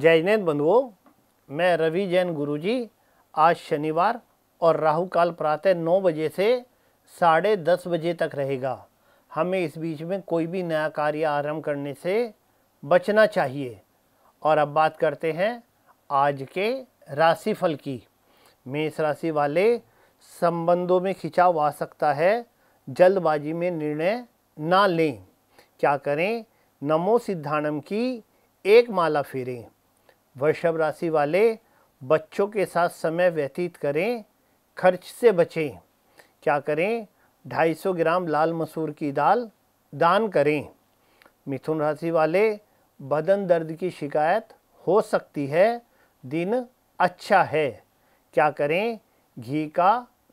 जय जिनेन्द्र बंधुओं मैं रवि जैन गुरुजी आज शनिवार और राहु काल प्रातः नौ बजे से साढ़े दस बजे तक रहेगा हमें इस बीच में कोई भी नया कार्य आरंभ करने से बचना चाहिए और अब बात करते हैं आज के राशिफल की मेष राशि वाले संबंधों में खिंचाव आ सकता है जल्दबाजी में निर्णय ना लें क्या करें नमो सिद्धानम की एक माला फेरें वृषभ राशि वाले बच्चों के साथ समय व्यतीत करें खर्च से बचें क्या करें 250 ग्राम लाल मसूर की दाल दान करें मिथुन राशि वाले बदन दर्द की शिकायत हो सकती है दिन अच्छा है क्या करें घी का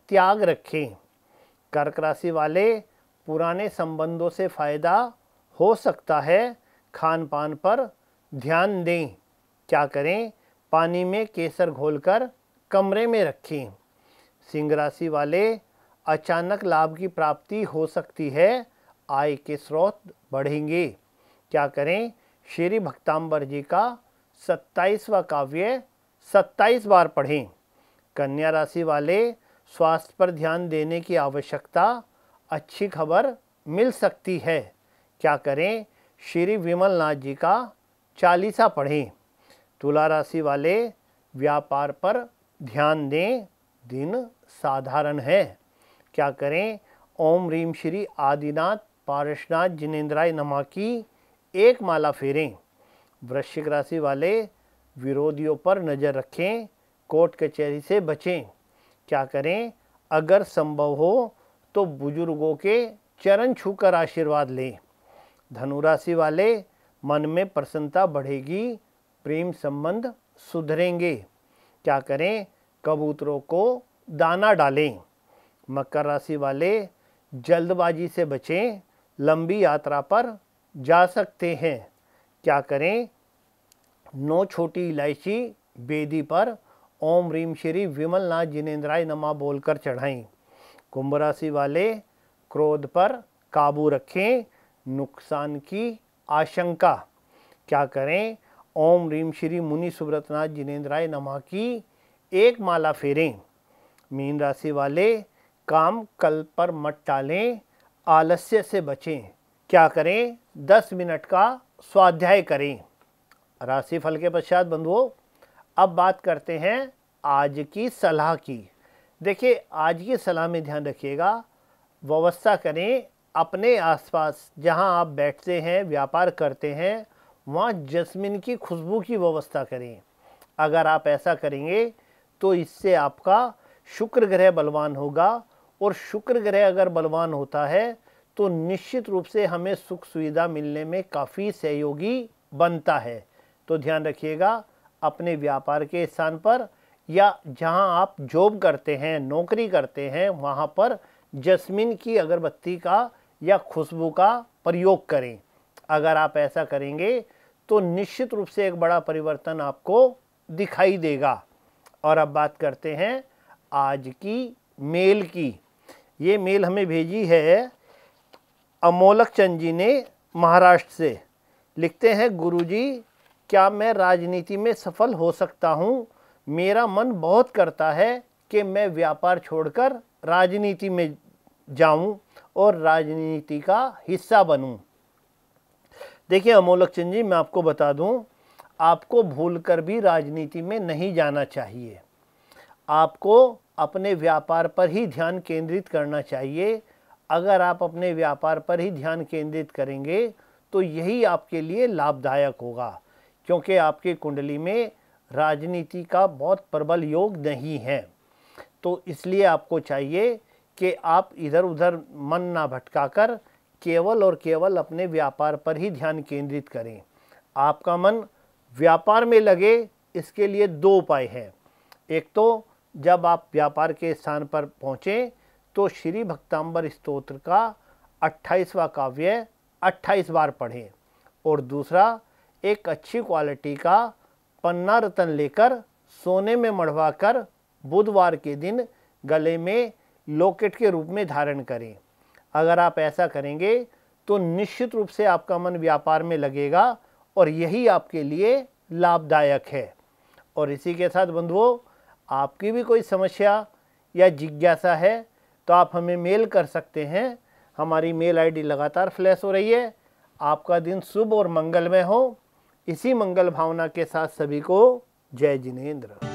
त्याग रखें कर्क राशि वाले पुराने संबंधों से फ़ायदा हो सकता है खान पान पर ध्यान दें क्या करें पानी में केसर घोलकर कमरे में रखें सिंह राशि वाले अचानक लाभ की प्राप्ति हो सकती है आय के स्रोत बढ़ेंगे क्या करें श्री भक्ताम्बर जी का सत्ताईसवा काव्य सत्ताईस बार पढ़ें कन्या राशि वाले स्वास्थ्य पर ध्यान देने की आवश्यकता अच्छी खबर मिल सकती है क्या करें श्री विमलनाथ जी का चालीसा पढ़ें तुला राशि वाले व्यापार पर ध्यान दें दिन साधारण है क्या करें ओम रीम श्री आदिनाथ पारसनाथ जिनेन्द्राय नमा की एक माला फेरें वृश्चिक राशि वाले विरोधियों पर नज़र रखें कोर्ट कचहरी से बचें क्या करें अगर संभव हो तो बुजुर्गों के चरण छूकर आशीर्वाद लें धनुराशि वाले मन में प्रसन्नता बढ़ेगी प्रेम संबंध सुधरेंगे क्या करें कबूतरों को दाना डालें मकर राशि वाले जल्दबाजी से बचें लंबी यात्रा पर जा सकते हैं क्या करें नौ छोटी इलायची बेदी पर ओम रीम श्री विमल नाथ जिनेन्द्राय नमा बोलकर चढ़ाएं कुंभ राशि वाले क्रोध पर काबू रखें नुकसान की आशंका क्या करें ओम रीम श्री मुनि सुब्रतनाथ जिनेन्द्राय नमा की एक माला फेरें मीन राशि वाले काम कल पर मत टालें आलस्य से बचें क्या करें दस मिनट का स्वाध्याय करें राशि फल के पश्चात बंधुओं अब बात करते हैं आज की सलाह की देखिए आज की सलाह में ध्यान रखिएगा व्यवस्था करें अपने आसपास जहां आप बैठते हैं व्यापार करते हैं वहाँ जस्मिन की खुशबू की व्यवस्था करें अगर आप ऐसा करेंगे तो इससे आपका शुक्र ग्रह बलवान होगा और शुक्र ग्रह अगर बलवान होता है तो निश्चित रूप से हमें सुख सुविधा मिलने में काफ़ी सहयोगी बनता है तो ध्यान रखिएगा अपने व्यापार के स्थान पर या जहां आप जॉब करते हैं नौकरी करते हैं वहां पर जस्मिन की अगरबत्ती का या खुशबू का प्रयोग करें अगर आप ऐसा करेंगे तो निश्चित रूप से एक बड़ा परिवर्तन आपको दिखाई देगा और अब बात करते हैं आज की मेल की ये मेल हमें भेजी है अमोलक चंद जी ने महाराष्ट्र से लिखते हैं गुरुजी क्या मैं राजनीति में सफल हो सकता हूँ मेरा मन बहुत करता है कि मैं व्यापार छोड़कर राजनीति में जाऊँ और राजनीति का हिस्सा बनूँ देखिए अमोलक चंद जी मैं आपको बता दूं आपको भूलकर भी राजनीति में नहीं जाना चाहिए आपको अपने व्यापार पर ही ध्यान केंद्रित करना चाहिए अगर आप अपने व्यापार पर ही ध्यान केंद्रित करेंगे तो यही आपके लिए लाभदायक होगा क्योंकि आपके कुंडली में राजनीति का बहुत प्रबल योग नहीं है तो इसलिए आपको चाहिए कि आप इधर उधर मन ना भटकाकर केवल और केवल अपने व्यापार पर ही ध्यान केंद्रित करें आपका मन व्यापार में लगे इसके लिए दो उपाय हैं एक तो जब आप व्यापार के स्थान पर पहुँचें तो श्री भक्ताम्बर स्तोत्र का अट्ठाईसवा काव्य अट्ठाईस बार पढ़ें और दूसरा एक अच्छी क्वालिटी का पन्ना रतन लेकर सोने में मढ़वा कर बुधवार के दिन गले में लॉकेट के रूप में धारण करें अगर आप ऐसा करेंगे तो निश्चित रूप से आपका मन व्यापार में लगेगा और यही आपके लिए लाभदायक है और इसी के साथ बंधुओं आपकी भी कोई समस्या या जिज्ञासा है तो आप हमें मेल कर सकते हैं हमारी मेल आईडी लगातार फ्लैश हो रही है आपका दिन शुभ और मंगलमय हो इसी मंगल भावना के साथ सभी को जय जिनेन्द्र